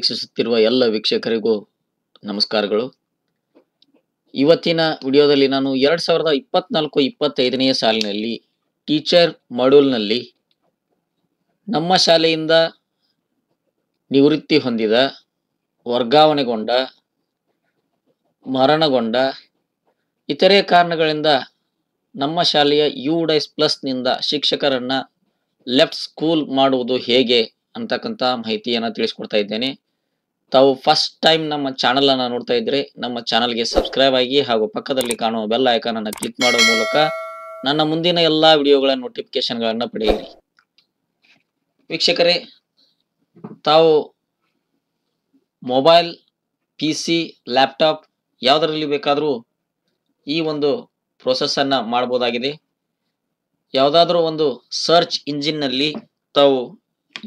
ವೀಕ್ಷಿಸುತ್ತಿರುವ ಎಲ್ಲ ವೀಕ್ಷಕರಿಗೂ ನಮಸ್ಕಾರಗಳು ಇವತ್ತಿನ ವಿಡಿಯೋದಲ್ಲಿ ನಾನು ಎರಡು ಸಾವಿರದ ಇಪ್ಪತ್ನಾಲ್ಕು ಇಪ್ಪತ್ತೈದನೇ ಸಾಲಿನಲ್ಲಿ ಟೀಚರ್ ಮಾಡ್ಯೂಲ್ನಲ್ಲಿ ನಮ್ಮ ಶಾಲೆಯಿಂದ ನಿವೃತ್ತಿ ಹೊಂದಿದ ವರ್ಗಾವಣೆಗೊಂಡ ಮರಣಗೊಂಡ ಇತರೆ ಕಾರಣಗಳಿಂದ ನಮ್ಮ ಶಾಲೆಯ ಯು ಡೈಸ್ ಪ್ಲಸ್ನಿಂದ ಶಿಕ್ಷಕರನ್ನು ಲೆಫ್ಟ್ ಸ್ಕೂಲ್ ಮಾಡುವುದು ಹೇಗೆ ಅಂತಕ್ಕಂಥ ಮಾಹಿತಿಯನ್ನು ತಿಳಿಸ್ಕೊಡ್ತಾ ಇದ್ದೇನೆ ತಾವು ಫಸ್ಟ್ ಟೈಮ್ ನಮ್ಮ ಚಾನೆಲ್ ಅನ್ನ ನೋಡ್ತಾ ಇದ್ರೆ ನಮ್ಮ ಚಾನೆಲ್ಗೆ ಸಬ್ಸ್ಕ್ರೈಬ್ ಆಗಿ ಹಾಗೂ ಪಕ್ಕದಲ್ಲಿ ಕಾಣುವ ಬೆಲ್ ಐಕಾನ್ ಅನ್ನು ಕ್ಲಿಕ್ ಮಾಡುವ ಮೂಲಕ ನನ್ನ ಮುಂದಿನ ಎಲ್ಲಾ ವಿಡಿಯೋಗಳ ನೋಟಿಫಿಕೇಶನ್ಗಳನ್ನು ಪಡೆಯಿರಿ ವೀಕ್ಷಕರೇ ತಾವು ಮೊಬೈಲ್ ಪಿ ಸಿ ಲ್ಯಾಪ್ಟಾಪ್ ಯಾವುದರಲ್ಲಿ ಬೇಕಾದರೂ ಈ ಒಂದು ಅನ್ನು ಮಾಡಬಹುದಾಗಿದೆ ಯಾವುದಾದ್ರೂ ಒಂದು ಸರ್ಚ್ ಇಂಜಿನ್ನಲ್ಲಿ ತಾವು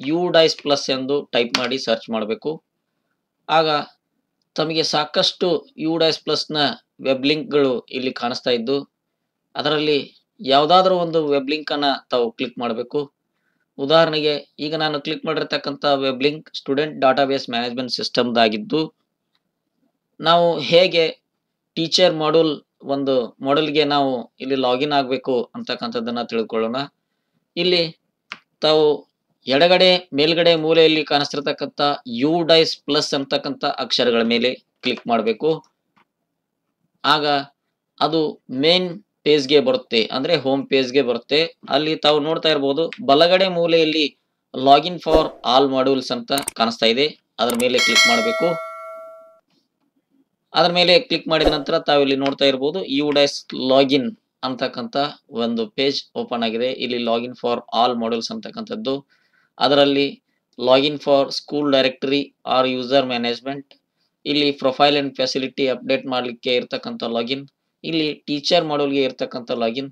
ಯು ಡೈಸ್ ಪ್ಲಸ್ ಎಂದು ಟೈಪ್ ಮಾಡಿ ಸರ್ಚ್ ಮಾಡಬೇಕು ಆಗ ತಮಗೆ ಸಾಕಷ್ಟು ಯು ಡ್ಯಾಸ್ ಪ್ಲಸ್ನ ವೆಬ್ ಲಿಂಕ್ಗಳು ಇಲ್ಲಿ ಕಾಣಿಸ್ತಾ ಇದ್ದು ಅದರಲ್ಲಿ ಯಾವುದಾದ್ರೂ ಒಂದು ವೆಬ್ ಲಿಂಕನ್ನು ತಾವು ಕ್ಲಿಕ್ ಮಾಡಬೇಕು ಉದಾಹರಣೆಗೆ ಈಗ ನಾನು ಕ್ಲಿಕ್ ಮಾಡಿರ್ತಕ್ಕಂಥ web link student database management ಸಿಸ್ಟಮ್ದಾಗಿದ್ದು ನಾವು ಹೇಗೆ ಟೀಚರ್ ಮಾಡ್ಯೂಲ್ ಒಂದು ಮಾಡಲ್ಗೆ ನಾವು ಇಲ್ಲಿ ಲಾಗಿನ್ ಆಗಬೇಕು ಅಂತಕ್ಕಂಥದ್ದನ್ನು ತಿಳ್ಕೊಳ್ಳೋಣ ಇಲ್ಲಿ ತಾವು ಎಡಗಡೆ ಮೇಲ್ಗಡೆ ಮೂಲೆಯಲ್ಲಿ ಕಾಣಿಸ್ತಿರ್ತಕ್ಕಂಥ ಯು ಡೈಸ್ ಪ್ಲಸ್ ಅಂತಕ್ಕಂಥ ಅಕ್ಷರಗಳ ಮೇಲೆ ಕ್ಲಿಕ್ ಮಾಡಬೇಕು ಆಗ ಅದು ಮೇನ್ ಪೇಜ್ಗೆ ಬರುತ್ತೆ ಅಂದ್ರೆ ಹೋಮ್ ಪೇಜ್ಗೆ ಬರುತ್ತೆ ಅಲ್ಲಿ ತಾವು ನೋಡ್ತಾ ಇರ್ಬೋದು ಬಲಗಡೆ ಮೂಲೆಯಲ್ಲಿ ಲಾಗಿನ್ ಫಾರ್ ಆಲ್ ಮಾಡ್ಯೂಲ್ಸ್ ಅಂತ ಕಾಣಿಸ್ತಾ ಇದೆ ಅದರ ಮೇಲೆ ಕ್ಲಿಕ್ ಮಾಡಬೇಕು ಅದರ ಮೇಲೆ ಕ್ಲಿಕ್ ಮಾಡಿದ ನಂತರ ತಾವಿಲ್ಲಿ ನೋಡ್ತಾ ಇರ್ಬೋದು ಯು ಡೈಸ್ ಲಾಗಿನ್ ಅಂತಕ್ಕಂಥ ಒಂದು ಪೇಜ್ ಓಪನ್ ಆಗಿದೆ ಇಲ್ಲಿ ಲಾಗಿನ್ ಫಾರ್ ಆಲ್ ಮಾಡ್ಯೂಲ್ಸ್ ಅಂತಕ್ಕಂಥದ್ದು ಅದರಲ್ಲಿ login for school directory or user management ಇಲ್ಲಿ ಪ್ರೊಫೈಲ್ ಆ್ಯಂಡ್ ಫೆಸಿಲಿಟಿ ಅಪ್ಡೇಟ್ ಮಾಡಲಿಕ್ಕೆ ಇರ್ತಕ್ಕಂಥ ಲಾಗಿನ್ ಇಲ್ಲಿ ಟೀಚರ್ ಮಾಡಲ್ಗೆ ಇರ್ತಕ್ಕಂಥ ಲಾಗಿನ್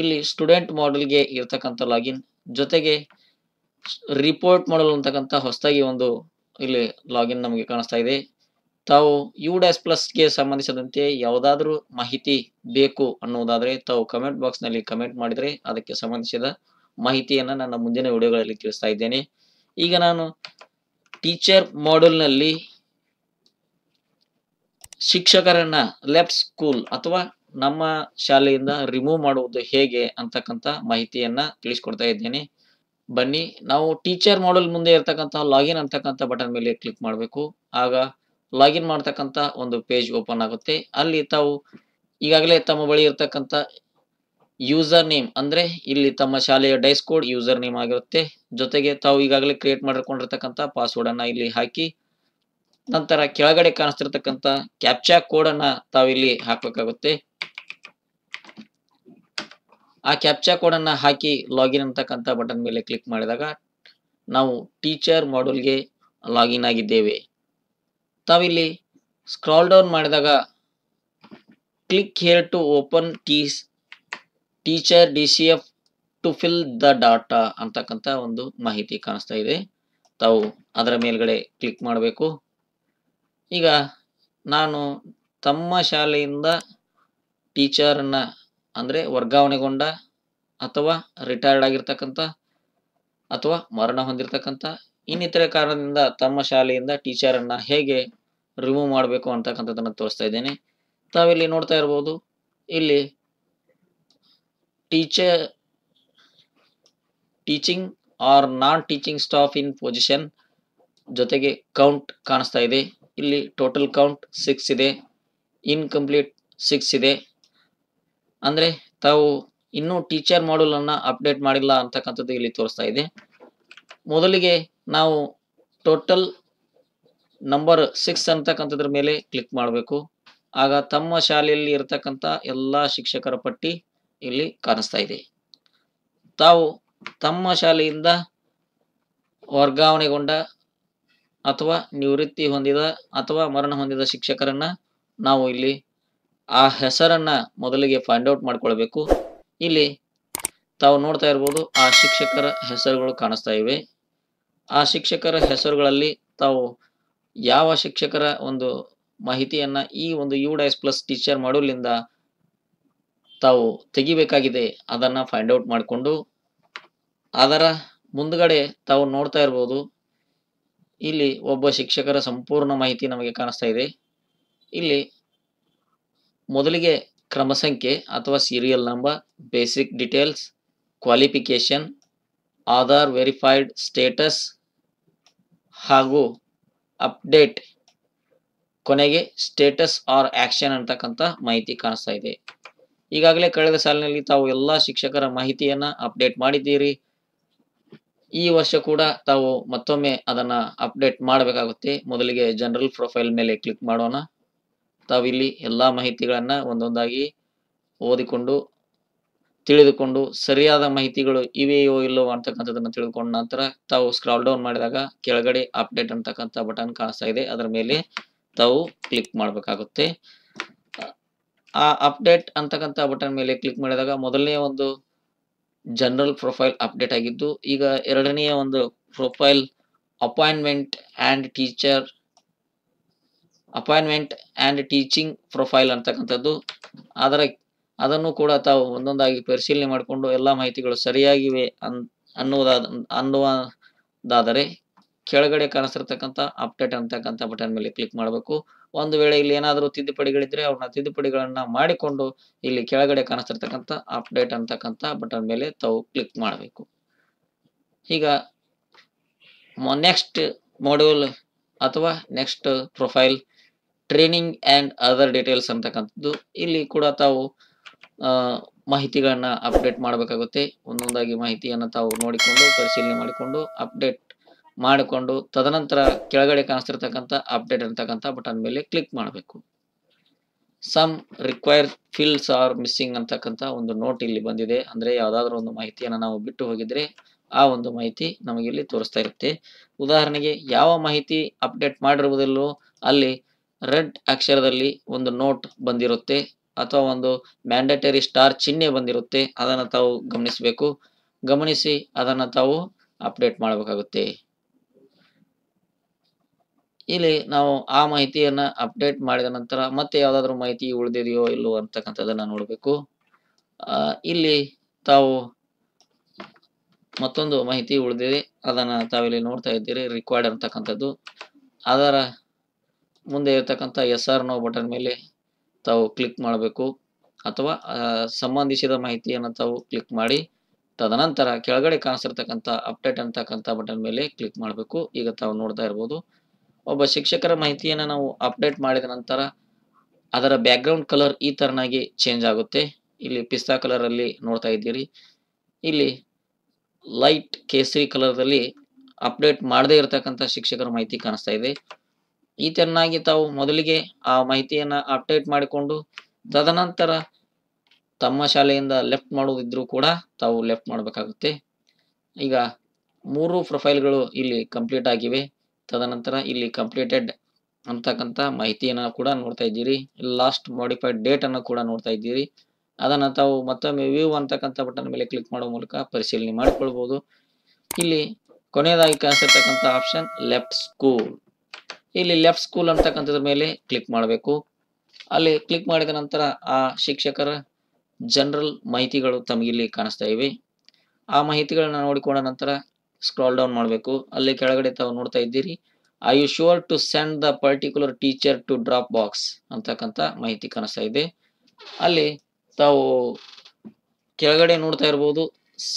ಇಲ್ಲಿ ಸ್ಟೂಡೆಂಟ್ ಮಾಡಲ್ಗೆ ಇರ್ತಕ್ಕಂಥ ಲಾಗಿನ್ ಜೊತೆಗೆ ರಿಪೋರ್ಟ್ ಮಾಡಲ್ ಅಂತಕ್ಕಂಥ ಹೊಸದಾಗಿ ಒಂದು ಇಲ್ಲಿ ಲಾಗಿನ್ ನಮಗೆ ಕಾಣಿಸ್ತಾ ಇದೆ ತಾವು ಯು ಡ್ಯಾಸ್ ಪ್ಲಸ್ಗೆ ಸಂಬಂಧಿಸಿದಂತೆ ಯಾವುದಾದ್ರೂ ಮಾಹಿತಿ ಬೇಕು ಅನ್ನೋದಾದರೆ ತಾವು ಕಮೆಂಟ್ ಬಾಕ್ಸ್ನಲ್ಲಿ ಕಮೆಂಟ್ ಮಾಡಿದರೆ ಅದಕ್ಕೆ ಸಂಬಂಧಿಸಿದ ಮಾಹಿತಿಯನ್ನು ನನ್ನ ಮುಂದಿನ ವಿಡಿಯೋಗಳಲ್ಲಿ ತಿಳಿಸ್ತಾ ಇದ್ದೇನೆ ಈಗ ನಾನು ಟೀಚರ್ ಮಾಡ್ಯೂಲ್ನಲ್ಲಿ ಶಿಕ್ಷಕರನ್ನ ಲೆಫ್ಟ್ ಸ್ಕೂಲ್ ಅಥವಾ ನಮ್ಮ ಶಾಲೆಯಿಂದ ರಿಮೂವ್ ಮಾಡುವುದು ಹೇಗೆ ಅಂತಕ್ಕಂಥ ಮಾಹಿತಿಯನ್ನ ತಿಳಿಸ್ಕೊಡ್ತಾ ಇದ್ದೇನೆ ಬನ್ನಿ ನಾವು ಟೀಚರ್ ಮಾಡಲ್ ಮುಂದೆ ಇರ್ತಕ್ಕಂಥ ಲಾಗಿನ್ ಅಂತಕ್ಕಂಥ ಬಟನ್ ಮೇಲೆ ಕ್ಲಿಕ್ ಮಾಡಬೇಕು ಆಗ ಲಾಗಿನ್ ಮಾಡ್ತಕ್ಕಂಥ ಒಂದು ಪೇಜ್ ಓಪನ್ ಆಗುತ್ತೆ ಅಲ್ಲಿ ತಾವು ಈಗಾಗಲೇ ತಮ್ಮ ಬಳಿ ಇರ್ತಕ್ಕಂಥ ಯೂಸರ್ ನೇಮ್ ಅಂದ್ರೆ ಇಲ್ಲಿ ತಮ್ಮ ಶಾಲೆಯ ಡೈಸ್ ಕೋಡ್ ಯೂಸರ್ ನೇಮ್ ಆಗಿರುತ್ತೆ ಜೊತೆಗೆ ತಾವು ಈಗಾಗಲೇ ಕ್ರಿಯೇಟ್ ಮಾಡಿರ್ಕೊಂಡಿರ್ತಕ್ಕಂಥ ಪಾಸ್ವರ್ಡ್ ಅನ್ನ ಇಲ್ಲಿ ಹಾಕಿ ನಂತರ ಕೆಳಗಡೆ ಕಾಣಿಸ್ತಿರ್ತಕ್ಕಂಥ ಕ್ಯಾಪ್ಚಾ ಕೋಡ್ ಅನ್ನ ತಾವಿಲ್ಲಿ ಹಾಕಬೇಕಾಗುತ್ತೆ ಆ ಕ್ಯಾಪ್ಚಾ ಕೋಡ್ ಅನ್ನ ಹಾಕಿ ಲಾಗಿನ್ ಅಂತಕ್ಕಂಥ ಬಟನ್ ಮೇಲೆ ಕ್ಲಿಕ್ ಮಾಡಿದಾಗ ನಾವು ಟೀಚರ್ ಮಾಡ್ಯೂಲ್ಗೆ ಲಾಗಿನ್ ಆಗಿದ್ದೇವೆ ತಾವಿಲ್ಲಿ ಸ್ಕ್ರಾಲ್ ಡೌನ್ ಮಾಡಿದಾಗ click here to open these teacher D C F to fill the data ಅಂತಕ್ಕಂಥ ಒಂದು ಮಾಹಿತಿ ಕಾಣಿಸ್ತಾ ಇದೆ ತಾವು ಅದರ ಮೇಲ್ಗಡೆ ಕ್ಲಿಕ್ ಮಾಡಬೇಕು ಈಗ ನಾನು ತಮ್ಮ ಶಾಲೆಯಿಂದ ಟೀಚರನ್ನ ಅಂದರೆ ವರ್ಗಾವಣೆಗೊಂಡ ಅಥವಾ ರಿಟೈರ್ಡ್ ಆಗಿರ್ತಕ್ಕಂಥ ಅಥವಾ ಮರಣ ಹೊಂದಿರತಕ್ಕಂಥ ಇನ್ನಿತರ ಕಾರಣದಿಂದ ತಮ್ಮ ಶಾಲೆಯಿಂದ ಟೀಚರನ್ನು ಹೇಗೆ ರಿಮೂವ್ ಮಾಡಬೇಕು ಅಂತಕ್ಕಂಥದ್ದನ್ನು ತೋರಿಸ್ತಾ ಇದ್ದೇನೆ ತಾವಿಲ್ಲಿ ನೋಡ್ತಾ ಇರ್ಬೋದು ಇಲ್ಲಿ teacher teaching or non teaching staff in position ಜೊತೆಗೆ ಕೌಂಟ್ ಕಾಣಿಸ್ತಾ ಇದೆ ಇಲ್ಲಿ ಟೋಟಲ್ ಕೌಂಟ್ ಸಿಕ್ಸ್ ಇದೆ ಇನ್ಕಂಪ್ಲೀಟ್ ಸಿಕ್ಸ್ ಇದೆ ಅಂದರೆ ತಾವು ಇನ್ನೂ ಟೀಚರ್ ಮಾಡ್ಯೂಲನ್ನು ಅಪ್ಡೇಟ್ ಮಾಡಿಲ್ಲ ಅಂತಕ್ಕಂಥದ್ದು ಇಲ್ಲಿ ತೋರಿಸ್ತಾ ಇದೆ ಮೊದಲಿಗೆ ನಾವು ಟೋಟಲ್ ನಂಬರ್ ಸಿಕ್ಸ್ ಅಂತಕ್ಕಂಥದ್ರ ಮೇಲೆ ಕ್ಲಿಕ್ ಮಾಡಬೇಕು ಆಗ ತಮ್ಮ ಶಾಲೆಯಲ್ಲಿ ಇರತಕ್ಕಂಥ ಎಲ್ಲ ಶಿಕ್ಷಕರ ಪಟ್ಟಿ ಇಲ್ಲಿ ಕಾಣಿಸ್ತಾ ಇದೆ ತಾವು ತಮ್ಮ ಶಾಲೆಯಿಂದ ವರ್ಗಾವಣೆಗೊಂಡ ಅಥವಾ ನಿವೃತ್ತಿ ಹೊಂದಿದ ಅಥವಾ ಮರಣ ಹೊಂದಿದ ಶಿಕ್ಷಕರನ್ನ ನಾವು ಇಲ್ಲಿ ಆ ಹೆಸರನ್ನ ಮೊದಲಿಗೆ ಫೈಂಡ್ ಔಟ್ ಮಾಡ್ಕೊಳ್ಬೇಕು ಇಲ್ಲಿ ತಾವು ನೋಡ್ತಾ ಇರ್ಬೋದು ಆ ಶಿಕ್ಷಕರ ಹೆಸರುಗಳು ಕಾಣಿಸ್ತಾ ಇವೆ ಆ ಶಿಕ್ಷಕರ ಹೆಸರುಗಳಲ್ಲಿ ತಾವು ಯಾವ ಶಿಕ್ಷಕರ ಒಂದು ಮಾಹಿತಿಯನ್ನ ಈ ಒಂದು ಯು ಡೈಸ್ ಪ್ಲಸ್ ಟೀಚರ್ ಮಾಡೋಲಿಂದ ತಾವು ತೆಗಿಬೇಕಾಗಿದೆ ಅದನ್ನು ಫೈಂಡ್ ಔಟ್ ಮಾಡಿಕೊಂಡು ಅದರ ಮುಂದಗಡೆ ತಾವು ನೋಡ್ತಾ ಇರ್ಬೋದು ಇಲ್ಲಿ ಒಬ್ಬ ಶಿಕ್ಷಕರ ಸಂಪೂರ್ಣ ಮಾಹಿತಿ ನಮಗೆ ಕಾಣಿಸ್ತಾ ಇದೆ ಇಲ್ಲಿ ಮೊದಲಿಗೆ ಕ್ರಮ ಸಂಖ್ಯೆ ಅಥವಾ serial number basic details qualification Aadhaar verified status ಹಾಗೂ ಅಪ್ಡೇಟ್ ಕೊನೆಗೆ ಸ್ಟೇಟಸ್ ಆರ್ ಆಕ್ಷನ್ ಅಂತಕ್ಕಂಥ ಮಾಹಿತಿ ಕಾಣಿಸ್ತಾ ಇದೆ ಈಗಾಗಲೇ ಕಳೆದ ಸಾಲಿನಲ್ಲಿ ತಾವು ಎಲ್ಲಾ ಶಿಕ್ಷಕರ ಮಾಹಿತಿಯನ್ನ ಅಪ್ಡೇಟ್ ಮಾಡಿದ್ದೀರಿ ಈ ವರ್ಷ ಕೂಡ ತಾವು ಮತ್ತೊಮ್ಮೆ ಅದನ್ನ ಅಪ್ಡೇಟ್ ಮಾಡಬೇಕಾಗುತ್ತೆ ಮೊದಲಿಗೆ ಜನರಲ್ ಪ್ರೊಫೈಲ್ ಮೇಲೆ ಕ್ಲಿಕ್ ಮಾಡೋಣ ತಾವಿಲ್ಲಿ ಎಲ್ಲಾ ಮಾಹಿತಿಗಳನ್ನ ಒಂದೊಂದಾಗಿ ಓದಿಕೊಂಡು ತಿಳಿದುಕೊಂಡು ಸರಿಯಾದ ಮಾಹಿತಿಗಳು ಇವೆಯೋ ಇಲ್ಲೋ ಅಂತಕ್ಕಂಥದ್ದನ್ನು ತಿಳಿದುಕೊಂಡ ನಂತರ ತಾವು ಸ್ಕ್ರಾಲ್ ಡೌನ್ ಮಾಡಿದಾಗ ಕೆಳಗಡೆ ಅಪ್ಡೇಟ್ ಅಂತಕ್ಕಂಥ ಬಟನ್ ಕಾಣಿಸ್ತಾ ಇದೆ ಅದರ ಮೇಲೆ ತಾವು ಕ್ಲಿಕ್ ಮಾಡಬೇಕಾಗುತ್ತೆ ಆ ಅಪ್ಡೇಟ್ ಅಂತಕ್ಕಂಥ ಬಟನ್ ಮೇಲೆ ಕ್ಲಿಕ್ ಮಾಡಿದಾಗ ಮೊದಲನೆಯ ಒಂದು ಜನರಲ್ ಪ್ರೊಫೈಲ್ ಅಪ್ಡೇಟ್ ಆಗಿದ್ದು ಈಗ ಎರಡನೆಯ ಒಂದು profile appointment and teacher appointment and teaching profile ಅಂತಕ್ಕಂಥದ್ದು ಅದರ ಅದನ್ನು ಕೂಡ ತಾವು ಒಂದೊಂದಾಗಿ ಪರಿಶೀಲನೆ ಮಾಡಿಕೊಂಡು ಎಲ್ಲ ಮಾಹಿತಿಗಳು ಸರಿಯಾಗಿವೆ ಅನ್ ಅನ್ನುವುದಾದ ಅನ್ನುವದಾದರೆ ಕೆಳಗಡೆ ಕಾಣಿಸಿರ್ತಕ್ಕಂಥ ಅಪ್ಡೇಟ್ ಅಂತಕ್ಕಂಥ ಬಟನ್ ಮೇಲೆ ಕ್ಲಿಕ್ ಮಾಡಬೇಕು ಒಂದು ವೇಳೆ ಇಲ್ಲಿ ಏನಾದರೂ ತಿದ್ದುಪಡಿಗಳಿದ್ರೆ ಅವ್ರನ್ನ ತಿದ್ದುಪಡಿಗಳನ್ನ ಮಾಡಿಕೊಂಡು ಇಲ್ಲಿ ಕೆಳಗಡೆ ಕಾಣಿಸ್ತಿರ್ತಕ್ಕಂಥ ಅಪ್ಡೇಟ್ ಅಂತಕ್ಕಂಥ ಬಟನ್ ಮೇಲೆ ತಾವು ಕ್ಲಿಕ್ ಮಾಡಬೇಕು ಈಗ ನೆಕ್ಸ್ಟ್ ಮಾಡ್ಯೂಲ್ ಅಥವಾ next profile training and other details ಅಂತಕ್ಕಂಥದ್ದು ಇಲ್ಲಿ ಕೂಡ ತಾವು ಮಾಹಿತಿಗಳನ್ನ ಅಪ್ಡೇಟ್ ಮಾಡಬೇಕಾಗುತ್ತೆ ಒಂದೊಂದಾಗಿ ಮಾಹಿತಿಯನ್ನು ತಾವು ನೋಡಿಕೊಂಡು ಪರಿಶೀಲನೆ ಮಾಡಿಕೊಂಡು ಅಪ್ಡೇಟ್ ಮಾಡಿಕೊಂಡು ತದನಂತರ ಕೆಳಗಡೆ ಕಾಣಿಸ್ತಿರ್ತಕ್ಕಂಥ ಅಪ್ಡೇಟ್ ಅಂತಕ್ಕಂಥ ಬಟನ್ ಮೇಲೆ ಕ್ಲಿಕ್ ಮಾಡಬೇಕು some required fields are missing ಅಂತಕ್ಕಂಥ ಒಂದು ನೋಟ್ ಇಲ್ಲಿ ಬಂದಿದೆ ಅಂದರೆ ಯಾವುದಾದ್ರೂ ಒಂದು ಮಾಹಿತಿಯನ್ನು ನಾವು ಬಿಟ್ಟು ಹೋಗಿದ್ರೆ ಆ ಒಂದು ಮಾಹಿತಿ ನಮಗೆ ಇಲ್ಲಿ ತೋರಿಸ್ತಾ ಇರುತ್ತೆ ಉದಾಹರಣೆಗೆ ಯಾವ ಮಾಹಿತಿ ಅಪ್ಡೇಟ್ ಮಾಡಿರುವುದಿಲ್ಲವೋ ಅಲ್ಲಿ ರೆಡ್ ಅಕ್ಷರದಲ್ಲಿ ಒಂದು ನೋಟ್ ಬಂದಿರುತ್ತೆ ಅಥವಾ ಒಂದು ಮ್ಯಾಂಡೇಟರಿ ಸ್ಟಾರ್ ಚಿಹ್ನೆ ಬಂದಿರುತ್ತೆ ಅದನ್ನು ತಾವು ಗಮನಿಸಬೇಕು ಗಮನಿಸಿ ಅದನ್ನು ತಾವು ಅಪ್ಡೇಟ್ ಮಾಡಬೇಕಾಗುತ್ತೆ ಇಲ್ಲಿ ನಾವು ಆ ಮಾಹಿತಿಯನ್ನ ಅಪ್ಡೇಟ್ ಮಾಡಿದ ನಂತರ ಮತ್ತೆ ಯಾವ್ದಾದ್ರು ಮಾಹಿತಿ ಉಳಿದಿದೆಯೋ ಇಲ್ಲೋ ಅಂತಕ್ಕಂಥದ್ದನ್ನ ನೋಡಬೇಕು ಇಲ್ಲಿ ತಾವು ಮತ್ತೊಂದು ಮಾಹಿತಿ ಉಳಿದಿದೆ ಅದನ್ನ ತಾವಿಲ್ಲಿ ನೋಡ್ತಾ ಇದ್ದೀರಿ ರಿಕ್ವೈರ್ಡ್ ಅಂತಕ್ಕಂಥದ್ದು ಅದರ ಮುಂದೆ ಇರತಕ್ಕಂಥ ಎಸ್ ಆರ್ ನೋ ಬಟನ್ ಮೇಲೆ ತಾವು ಕ್ಲಿಕ್ ಮಾಡಬೇಕು ಅಥವಾ ಸಂಬಂಧಿಸಿದ ಮಾಹಿತಿಯನ್ನು ತಾವು ಕ್ಲಿಕ್ ಮಾಡಿ ತದನಂತರ ಕೆಳಗಡೆ ಕಾಣಿಸಿರ್ತಕ್ಕಂಥ ಅಪ್ಡೇಟ್ ಅಂತಕ್ಕಂಥ ಬಟನ್ ಮೇಲೆ ಕ್ಲಿಕ್ ಮಾಡಬೇಕು ಈಗ ತಾವು ನೋಡ್ತಾ ಇರ್ಬೋದು ಒಬ್ಬ ಶಿಕ್ಷಕರ ಮಾಹಿತಿಯನ್ನು ನಾವು ಅಪ್ಡೇಟ್ ಮಾಡಿದ ನಂತರ ಅದರ ಬ್ಯಾಕ್ಗ್ರೌಂಡ್ ಕಲರ್ ಈ ತರನಾಗಿ ಚೇಂಜ್ ಆಗುತ್ತೆ ಇಲ್ಲಿ ಪಿಸ್ತಾ ಕಲರಲ್ಲಿ ನೋಡ್ತಾ ಇದ್ದೀರಿ ಇಲ್ಲಿ ಲೈಟ್ ಕೇಸರಿ ಕಲರ್ದಲ್ಲಿ ಅಪ್ಡೇಟ್ ಮಾಡದೇ ಇರತಕ್ಕಂಥ ಶಿಕ್ಷಕರ ಮಾಹಿತಿ ಕಾಣಿಸ್ತಾ ಇದೆ ಈ ತರನಾಗಿ ತಾವು ಮೊದಲಿಗೆ ಆ ಮಾಹಿತಿಯನ್ನು ಅಪ್ಡೇಟ್ ಮಾಡಿಕೊಂಡು ತದನಂತರ ತಮ್ಮ ಶಾಲೆಯಿಂದ ಲೆಫ್ಟ್ ಮಾಡೋದಿದ್ರೂ ಕೂಡ ತಾವು ಲೆಫ್ಟ್ ಮಾಡಬೇಕಾಗುತ್ತೆ ಈಗ ಮೂರು ಪ್ರೊಫೈಲ್ಗಳು ಇಲ್ಲಿ ಕಂಪ್ಲೀಟ್ ಆಗಿವೆ ತದನಂತರ ಇಲ್ಲಿ ಕಂಪ್ಲೀಟೆಡ್ ಅಂತಕ್ಕಂಥ ಮಾಹಿತಿಯನ್ನು ಕೂಡ ನೋಡ್ತಾ ಇದ್ದೀರಿ ಲಾಸ್ಟ್ ಮಾಡಿಫೈಡ್ ಡೇಟ್ ಅನ್ನು ಕೂಡ ನೋಡ್ತಾ ಇದ್ದೀರಿ ಅದನ್ನು ತಾವು ಮತ್ತೊಮ್ಮೆ ವ್ಯೂ ಅಂತಕ್ಕಂಥ ಬಟನ್ ಮೇಲೆ ಕ್ಲಿಕ್ ಮಾಡುವ ಮೂಲಕ ಪರಿಶೀಲನೆ ಮಾಡಿಕೊಳ್ಬೋದು ಇಲ್ಲಿ ಕೊನೆಯದಾಗಿ ಕಾಣಿಸಿರ್ತಕ್ಕಂಥ ಆಪ್ಷನ್ ಲೆಫ್ಟ್ ಸ್ಕೂಲ್ ಇಲ್ಲಿ ಲೆಫ್ಟ್ ಸ್ಕೂಲ್ ಅಂತಕ್ಕಂಥದ್ರ ಮೇಲೆ ಕ್ಲಿಕ್ ಮಾಡಬೇಕು ಅಲ್ಲಿ ಕ್ಲಿಕ್ ಮಾಡಿದ ನಂತರ ಆ ಶಿಕ್ಷಕರ ಜನರಲ್ ಮಾಹಿತಿಗಳು ತಮಗಿಲ್ಲಿ ಕಾಣಿಸ್ತಾ ಇವೆ ಆ ಮಾಹಿತಿಗಳನ್ನ ನೋಡಿಕೊಂಡ ನಂತರ ಸ್ಕ್ರಾಲ್ ಡೌನ್ ಮಾಡಬೇಕು ಅಲ್ಲಿ ಕೆಳಗಡೆ ತಾವು ನೋಡ್ತಾ ಇದ್ದೀರಿ I you sure to send the particular teacher to drop box ಅಂತಕ್ಕಂಥ ಮಾಹಿತಿ ಕಾಣಿಸ್ತಾ ಇದೆ ಅಲ್ಲಿ ತಾವು ಕೆಳಗಡೆ ನೋಡ್ತಾ ಇರ್ಬೋದು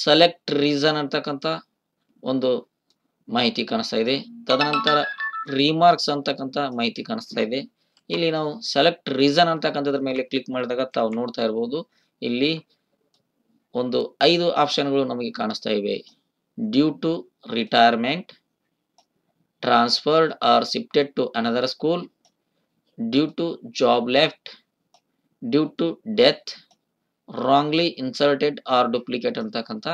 ಸೆಲೆಕ್ಟ್ ರೀಸನ್ ಅಂತಕ್ಕಂಥ ಒಂದು ಮಾಹಿತಿ ಕಾಣಿಸ್ತಾ ಇದೆ ತದನಂತರ ರಿಮಾರ್ಕ್ಸ್ ಅಂತಕ್ಕಂಥ ಮಾಹಿತಿ ಕಾಣಿಸ್ತಾ ಇದೆ ಇಲ್ಲಿ ನಾವು ಸೆಲೆಕ್ಟ್ ರೀಸನ್ ಅಂತಕ್ಕಂಥದ್ರ ಮೇಲೆ ಕ್ಲಿಕ್ ಮಾಡಿದಾಗ ತಾವು ನೋಡ್ತಾ ಇರ್ಬೋದು ಇಲ್ಲಿ ಒಂದು ಐದು ಆಪ್ಷನ್ಗಳು ನಮಗೆ ಕಾಣಿಸ್ತಾ ಇವೆ due to retirement, transferred or shifted to another school, due to job left, due to death, wrongly inserted or duplicate ಅಂತಕ್ಕಂಥ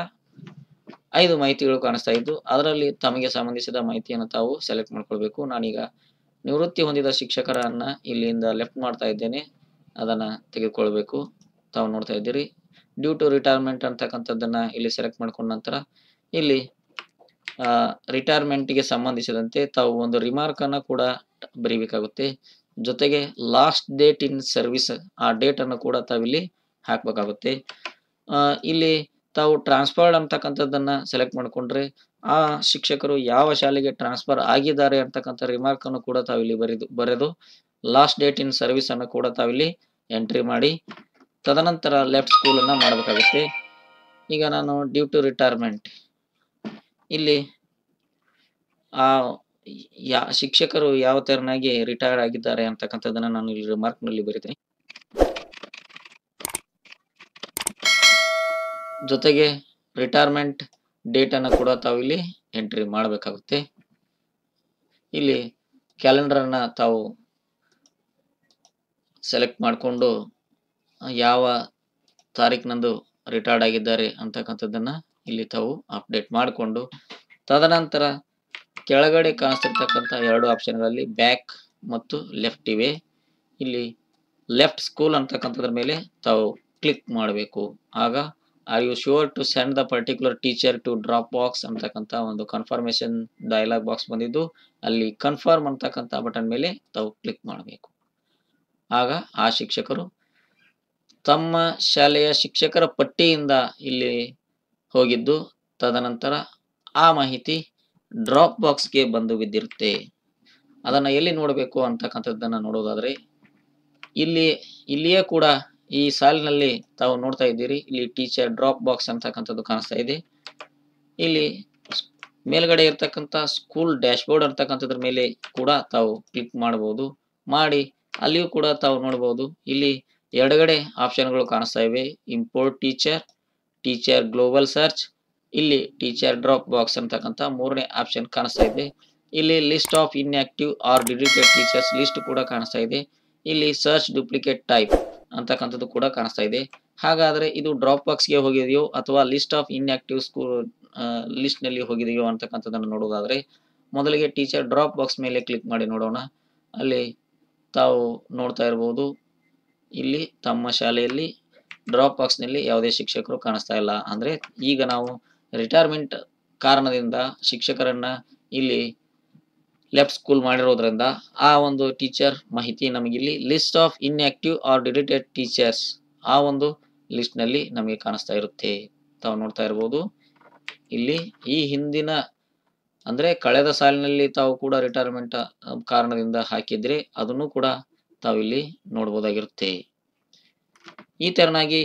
ಐದು ಮಾಹಿತಿಗಳು ಕಾಣಿಸ್ತಾ ಇದ್ದು ಅದರಲ್ಲಿ ತಮಗೆ ಸಂಬಂಧಿಸಿದ ಮಾಹಿತಿಯನ್ನು ತಾವು ಸೆಲೆಕ್ಟ್ ಮಾಡ್ಕೊಳ್ಬೇಕು ನಾನೀಗ ನಿವೃತ್ತಿ ಹೊಂದಿದ ಶಿಕ್ಷಕರನ್ನ ಇಲ್ಲಿಂದ ಲೆಫ್ಟ್ ಮಾಡ್ತಾ ಇದ್ದೇನೆ ಅದನ್ನು ತೆಗೆದುಕೊಳ್ಬೇಕು ತಾವು ನೋಡ್ತಾ ಇದ್ದೀರಿ ಡ್ಯೂ ಟು ರಿಟೈರ್ಮೆಂಟ್ ಅಂತಕ್ಕಂಥದ್ದನ್ನು ಇಲ್ಲಿ ಸೆಲೆಕ್ಟ್ ಮಾಡ್ಕೊಂಡ ನಂತರ ಇಲ್ಲಿ ರಿಟೈರ್ಮೆಂಟ್ಗೆ ಸಂಬಂಧಿಸಿದಂತೆ ತಾವು ಒಂದು ರಿಮಾರ್ಕ್ ಕೂಡ ಬರೀಬೇಕಾಗುತ್ತೆ ಜೊತೆಗೆ ಲಾಸ್ಟ್ ಡೇಟ್ ಇನ್ ಸರ್ವಿಸ್ ಆ ಡೇಟ್ ಅನ್ನು ಕೂಡ ತಾವಿಲ್ಲಿ ಹಾಕಬೇಕಾಗುತ್ತೆ ಇಲ್ಲಿ ತಾವು ಟ್ರಾನ್ಸ್ಫರ್ಡ್ ಅಂತಕ್ಕಂಥದ್ದನ್ನು ಸೆಲೆಕ್ಟ್ ಮಾಡಿಕೊಂಡ್ರೆ ಆ ಶಿಕ್ಷಕರು ಯಾವ ಶಾಲೆಗೆ ಟ್ರಾನ್ಸ್ಫರ್ ಆಗಿದ್ದಾರೆ ಅಂತಕ್ಕಂಥ ರಿಮಾರ್ಕ್ ಅನ್ನು ಕೂಡ ತಾವಿಲ್ಲಿ ಬರೆದು ಬರೆದು ಲಾಸ್ಟ್ ಡೇಟ್ ಇನ್ ಸರ್ವಿಸ್ ಅನ್ನು ಕೂಡ ತಾವಿಲ್ಲಿ ಎಂಟ್ರಿ ಮಾಡಿ ತದನಂತರ ಲೆಫ್ಟ್ ಸ್ಕೂಲನ್ನು ಮಾಡಬೇಕಾಗುತ್ತೆ ಈಗ ನಾನು ಡ್ಯೂ ಟು ರಿಟೈರ್ಮೆಂಟ್ ಇಲ್ಲಿ ಆ ಯಾ ಶಿಕ್ಷಕರು ಯಾವ ತೆರನಾಗಿ ರಿಟೈರ್ಡ್ ಆಗಿದ್ದಾರೆ ಅಂತಕ್ಕಂಥದ್ದನ್ನ ನಾನು ಇಲ್ಲಿ ರಿಮಾರ್ಕ್ ನಲ್ಲಿ ಬರೀತೀನಿ ಜೊತೆಗೆ ರಿಟೈರ್ಮೆಂಟ್ ಡೇಟ್ ಅನ್ನು ಕೂಡ ತಾವು ಇಲ್ಲಿ ಎಂಟ್ರಿ ಮಾಡಬೇಕಾಗುತ್ತೆ ಇಲ್ಲಿ ಕ್ಯಾಲೆಂಡರ್ ಅನ್ನ ತಾವು ಸೆಲೆಕ್ಟ್ ಮಾಡಿಕೊಂಡು ಯಾವ ತಾರೀಕಿನಂದು ರಿಟೈರ್ಡ್ ಆಗಿದ್ದಾರೆ ಅಂತಕ್ಕಂಥದ್ದನ್ನ ಇಲ್ಲಿ ತಾವು ಅಪ್ಡೇಟ್ ಮಾಡಿಕೊಂಡು ತದನಂತರ ಕೆಳಗಡೆ ಕಾಣಿಸ್ತಿರ್ತಕ್ಕಂಥ ಎರಡು ಆಪ್ಷನ್ಗಳಲ್ಲಿ ಬ್ಯಾಕ್ ಮತ್ತು ಲೆಫ್ಟ್ ಇವೆ ಇಲ್ಲಿ ಲೆಫ್ಟ್ ಸ್ಕೂಲ್ ಅಂತಕ್ಕಂಥದ್ರ ಮೇಲೆ ತಾವು ಕ್ಲಿಕ್ ಮಾಡಬೇಕು ಆಗ are you sure to send the particular teacher to drop box ಅಂತಕ್ಕಂಥ ಒಂದು ಕನ್ಫರ್ಮೇಶನ್ ಡೈಲಾಗ್ ಬಾಕ್ಸ್ ಬಂದಿದ್ದು ಅಲ್ಲಿ ಕನ್ಫರ್ಮ್ ಅಂತಕ್ಕಂಥ ಬಟನ್ ಮೇಲೆ ತಾವು ಕ್ಲಿಕ್ ಮಾಡಬೇಕು ಆಗ ಆ ಶಿಕ್ಷಕರು ತಮ್ಮ ಶಾಲೆಯ ಶಿಕ್ಷಕರ ಪಟ್ಟಿಯಿಂದ ಇಲ್ಲಿ ಹೋಗಿದ್ದು ತದನಂತರ ಆ ಮಾಹಿತಿ ಡ್ರಾಪ್ ಬಾಕ್ಸ್ಗೆ ಬಂದು ಬಿದ್ದಿರುತ್ತೆ ಅದನ್ನು ಎಲ್ಲಿ ನೋಡಬೇಕು ಅಂತಕ್ಕಂಥದ್ದನ್ನು ನೋಡೋದಾದರೆ ಇಲ್ಲಿ ಇಲ್ಲಿಯೇ ಕೂಡ ಈ ಸಾಲಿನಲ್ಲಿ ತಾವು ನೋಡ್ತಾ ಇದ್ದೀರಿ ಇಲ್ಲಿ ಟೀಚರ್ ಡ್ರಾಪ್ ಬಾಕ್ಸ್ ಅಂತಕ್ಕಂಥದ್ದು ಕಾಣಿಸ್ತಾ ಇದೆ ಇಲ್ಲಿ ಮೇಲ್ಗಡೆ ಇರ್ತಕ್ಕಂಥ ಸ್ಕೂಲ್ ಡ್ಯಾಶ್ ಬೋರ್ಡ್ ಅಂತಕ್ಕಂಥದ್ರ ಮೇಲೆ ಕೂಡ ತಾವು ಕ್ಲಿಕ್ ಮಾಡಬಹುದು ಮಾಡಿ ಅಲ್ಲಿಯೂ ಕೂಡ ತಾವು ನೋಡಬಹುದು ಇಲ್ಲಿ ಎರಡುಗಡೆ ಆಪ್ಷನ್ಗಳು ಕಾಣಿಸ್ತಾ ಇವೆ import teacher teacher global search ಇಲ್ಲಿ ಟೀಚರ್ ಡ್ರಾಪ್ ಬಾಕ್ಸ್ ಅಂತಕ್ಕಂಥ ಮೂರನೇ ಆಪ್ಷನ್ ಕಾಣಿಸ್ತಾ ಇದೆ ಇಲ್ಲಿ list of inactive or deleted teachers list ಕೂಡ ಕಾಣಿಸ್ತಾ ಇದೆ ಇಲ್ಲಿ ಸರ್ಚ್ ಡೂಪ್ಲಿಕೇಟ್ ಟೈಪ್ ಅಂತಕ್ಕಂಥದ್ದು ಕೂಡ ಕಾಣಿಸ್ತಾ ಇದೆ ಹಾಗಾದರೆ ಇದು ಡ್ರಾಪ್ ಬಾಕ್ಸ್ಗೆ ಹೋಗಿದೆಯೋ ಅಥವಾ ಲಿಸ್ಟ್ ಆಫ್ ಇನ್ಆಕ್ಟಿವ್ ಸ್ಕೂಲ್ ಲಿಸ್ಟ್ನಲ್ಲಿ ಹೋಗಿದೆಯೋ ಅಂತಕ್ಕಂಥದ್ದನ್ನು ನೋಡೋದಾದರೆ ಮೊದಲಿಗೆ ಟೀಚರ್ ಡ್ರಾಪ್ ಬಾಕ್ಸ್ ಮೇಲೆ ಕ್ಲಿಕ್ ಮಾಡಿ ನೋಡೋಣ ಅಲ್ಲಿ ತಾವು ನೋಡ್ತಾ ಇರ್ಬೋದು ಇಲ್ಲಿ ತಮ್ಮ ಶಾಲೆಯಲ್ಲಿ ಡ್ರಾಪ್ ಬಾಕ್ಸ್ ನಲ್ಲಿ ಯಾವುದೇ ಶಿಕ್ಷಕರು ಕಾಣಿಸ್ತಾ ಇಲ್ಲ ಅಂದ್ರೆ ಈಗ ನಾವು ರಿಟೈರ್ಮೆಂಟ್ ಕಾರಣದಿಂದ ಶಿಕ್ಷಕರನ್ನ ಇಲ್ಲಿ ಲೆಫ್ಟ್ ಸ್ಕೂಲ್ ಮಾಡಿರೋದ್ರಿಂದ ಆ ಒಂದು ಟೀಚರ್ ಮಾಹಿತಿ ನಮಗಿಲ್ಲಿ ಲಿಸ್ಟ್ ಆಫ್ ಇನ್ಆಕ್ಟಿವ್ ಆರ್ ಡಿಡಿಟೆಡ್ ಟೀಚರ್ಸ್ ಆ ಒಂದು ನಲ್ಲಿ ನಮಗೆ ಕಾಣಿಸ್ತಾ ಇರುತ್ತೆ ತಾವು ನೋಡ್ತಾ ಇರಬಹುದು ಇಲ್ಲಿ ಈ ಹಿಂದಿನ ಅಂದರೆ ಕಳೆದ ಸಾಲಿನಲ್ಲಿ ತಾವು ಕೂಡ ರಿಟೈರ್ಮೆಂಟ್ ಕಾರಣದಿಂದ ಹಾಕಿದ್ರೆ ಅದನ್ನು ಕೂಡ ತಾವಿಲ್ಲಿ ನೋಡ್ಬೋದಾಗಿರುತ್ತೆ ಈ ತೆರನಾಗಿ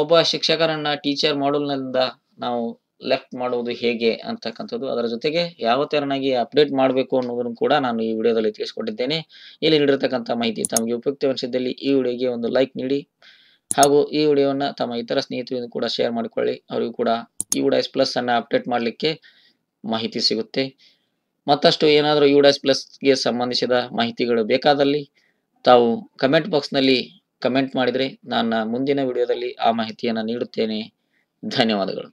ಒಬ್ಬ ಶಿಕ್ಷಕರನ್ನ ಟೀಚರ್ ಮಾಡ್ಯೂಲ್ನಿಂದ ನಾವು ಲೆಫ್ಟ್ ಮಾಡುವುದು ಹೇಗೆ ಅಂತಕ್ಕಂಥದ್ದು ಅದರ ಜೊತೆಗೆ ಯಾವ ತೆರನಾಗಿ ಅಪ್ಡೇಟ್ ಮಾಡಬೇಕು ಅನ್ನೋದನ್ನು ಕೂಡ ನಾನು ಈ ವಿಡಿಯೋದಲ್ಲಿ ತಿಳಿಸ್ಕೊಟ್ಟಿದ್ದೇನೆ ಇಲ್ಲಿ ನೀಡಿರ್ತಕ್ಕಂಥ ಮಾಹಿತಿ ತಮಗೆ ಉಪಯುಕ್ತವೆನಿಸಿದಲ್ಲಿ ಈ ವಿಡಿಯೋಗೆ ಒಂದು ಲೈಕ್ ನೀಡಿ ಹಾಗೂ ಈ ವಿಡಿಯೋನ ತಮ್ಮ ಇತರ ಸ್ನೇಹಿತರಿಂದ ಕೂಡ ಶೇರ್ ಮಾಡಿಕೊಳ್ಳಿ ಅವರಿಗೂ ಕೂಡ ಯು ಎಸ್ ಪ್ಲಸ್ ಅನ್ನು ಅಪ್ಡೇಟ್ ಮಾಡಲಿಕ್ಕೆ ಮಾಹಿತಿ ಸಿಗುತ್ತೆ ಮತ್ತಷ್ಟು ಏನಾದರೂ ಯು ಡೈಸ್ ಪ್ಲಸ್ಗೆ ಸಂಬಂಧಿಸಿದ ಮಾಹಿತಿಗಳು ಬೇಕಾದಲ್ಲಿ ತಾವು ಕಮೆಂಟ್ ಬಾಕ್ಸ್ನಲ್ಲಿ ಕಮೆಂಟ್ ಮಾಡಿದರೆ ನಾನು ಮುಂದಿನ ವಿಡಿಯೋದಲ್ಲಿ ಆ ಮಾಹಿತಿಯನ್ನು ನೀಡುತ್ತೇನೆ ಧನ್ಯವಾದಗಳು